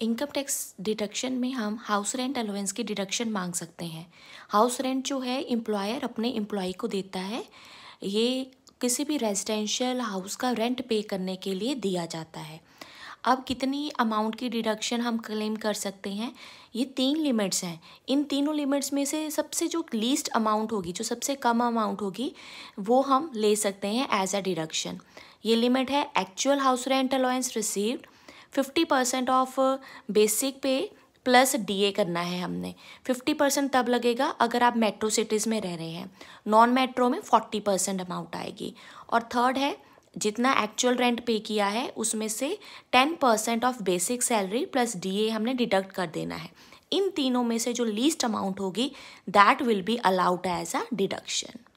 income tax deduction में हम house rent allowance की डिडक्शन मांग सकते हैं हाउस रेंट जो है एम्प्लॉयर अपने एम्प्लॉय को देता है ये किसी भी रेजिडेंशियल हाउस का रेंट पे करने के लिए दिया जाता है अब कितनी अमाउंट की डिडक्शन हम क्लेम कर सकते हैं ये तीन लिमिट्स हैं इन तीनों लिमिट्स में से सबसे जो लीस्ट अमाउंट होगी जो सबसे कम अमाउंट होगी वो हम ले सकते हैं एज अ डिडक्शन ये लिमिट है actual house rent allowance received fifty percent of basic pay plus DA करना है हमने फिफ्टी परसेंट तब लगेगा अगर आप मेट्रो सिटीज़ में रह रहे हैं नॉन मेट्रो में फोर्टी परसेंट अमाउंट आएगी और थर्ड है जितना एक्चुअल रेंट पे किया है उसमें से ten percent of basic salary plus DA हमने डिडक्ट कर देना है इन तीनों में से जो लीस्ट अमाउंट होगी that will be allowed as a deduction